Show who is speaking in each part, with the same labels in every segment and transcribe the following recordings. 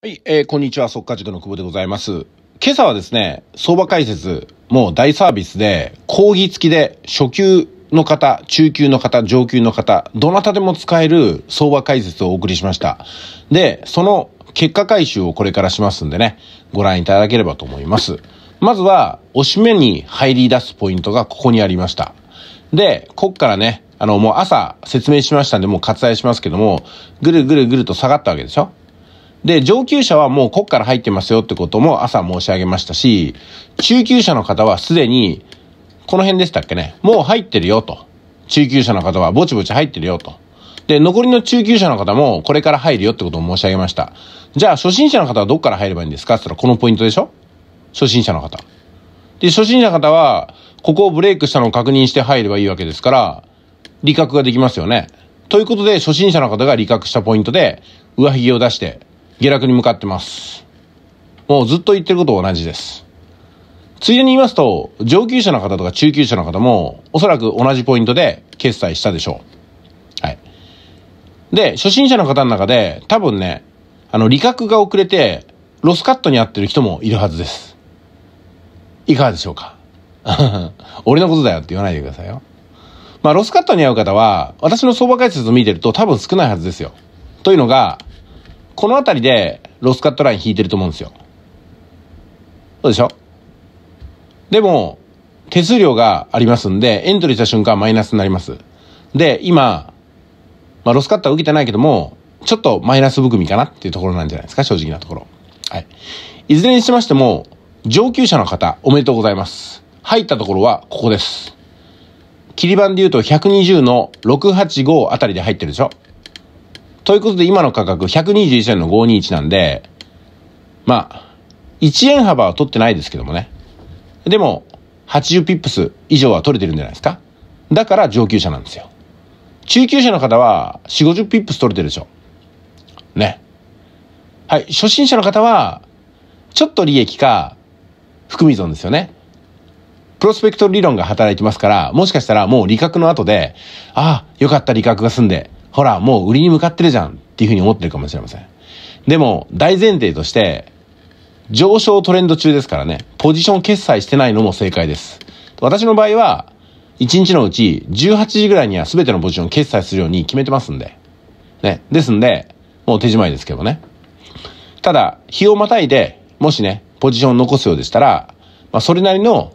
Speaker 1: はい、えー、こんにちは、速稼塾の久保でございます。今朝はですね、相場解説、もう大サービスで、講義付きで、初級の方、中級の方、上級の方、どなたでも使える相場解説をお送りしました。で、その結果回収をこれからしますんでね、ご覧いただければと思います。まずは、押し目に入り出すポイントがここにありました。で、こっからね、あの、もう朝説明しましたんで、もう割愛しますけども、ぐるぐるぐると下がったわけでしょで、上級者はもうこっから入ってますよってことも朝申し上げましたし、中級者の方はすでに、この辺でしたっけね、もう入ってるよと。中級者の方はぼちぼち入ってるよと。で、残りの中級者の方もこれから入るよってことを申し上げました。じゃあ、初心者の方はどっから入ればいいんですかって言ったらこのポイントでしょ初心者の方。で、初心者の方は、ここをブレイクしたのを確認して入ればいいわけですから、理覚ができますよね。ということで、初心者の方が理覚したポイントで、上髭を出して、下落に向かってます。もうずっと言ってること同じです。ついでに言いますと、上級者の方とか中級者の方も、おそらく同じポイントで決済したでしょう。はい。で、初心者の方の中で、多分ね、あの、利確が遅れて、ロスカットに合ってる人もいるはずです。いかがでしょうか 俺のことだよって言わないでくださいよ。まあ、ロスカットに合う方は、私の相場解説を見てると多分少ないはずですよ。というのが、この辺りでロスカットライン引いてると思うんですよ。そうでしょでも、手数料がありますんで、エントリーした瞬間マイナスになります。で、今、まあ、ロスカットは受けてないけども、ちょっとマイナス含みかなっていうところなんじゃないですか、正直なところ。はい。いずれにしましても、上級者の方、おめでとうございます。入ったところは、ここです。切り板で言うと120の685あたりで入ってるでしょということで今の価格121円の521なんで、まあ、1円幅は取ってないですけどもね。でも、80ピップス以上は取れてるんじゃないですか。だから上級者なんですよ。中級者の方は4、50ピップス取れてるでしょ。ね。はい。初心者の方は、ちょっと利益か、含み損ですよね。プロスペクト理論が働いてますから、もしかしたらもう利確の後で、ああ、よかった利確が済んで、ほら、もう売りに向かってるじゃんっていうふうに思ってるかもしれません。でも、大前提として、上昇トレンド中ですからね、ポジション決済してないのも正解です。私の場合は、1日のうち18時ぐらいには全てのポジション決済するように決めてますんで。ね。ですんで、もう手仕まいですけどね。ただ、日をまたいで、もしね、ポジションを残すようでしたら、まあ、それなりの、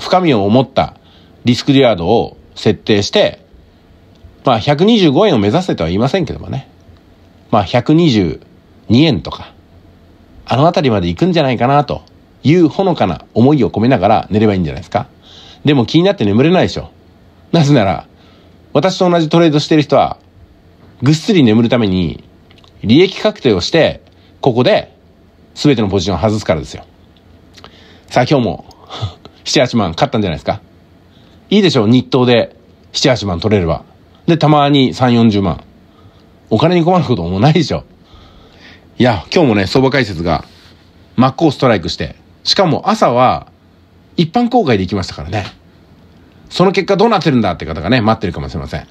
Speaker 1: 深みを持ったリスクリワードを設定して、まあ、125円を目指せとは言いませんけどもね。まあ、122円とか、あの辺りまで行くんじゃないかなというほのかな思いを込めながら寝ればいいんじゃないですか。でも気になって眠れないでしょ。なぜなら、私と同じトレードしてる人は、ぐっすり眠るために、利益確定をして、ここで、全てのポジションを外すからですよ。さあ今日も、7、8万買ったんじゃないですか。いいでしょう、日当で、7、8万取れれば。で、たまに3、40万。お金に困ることもないでしょ。いや、今日もね、相場解説が真っ向ストライクして、しかも朝は一般公開で行きましたからね。その結果どうなってるんだって方がね、待ってるかもしれません。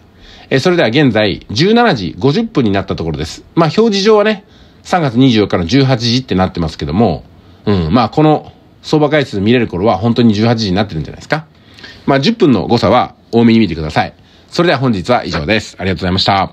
Speaker 1: え、それでは現在、17時50分になったところです。まあ、表示上はね、3月24日の18時ってなってますけども、うん、まあ、この相場解説見れる頃は本当に18時になってるんじゃないですか。まあ、10分の誤差は多めに見てください。それでは本日は以上です。ありがとうございました。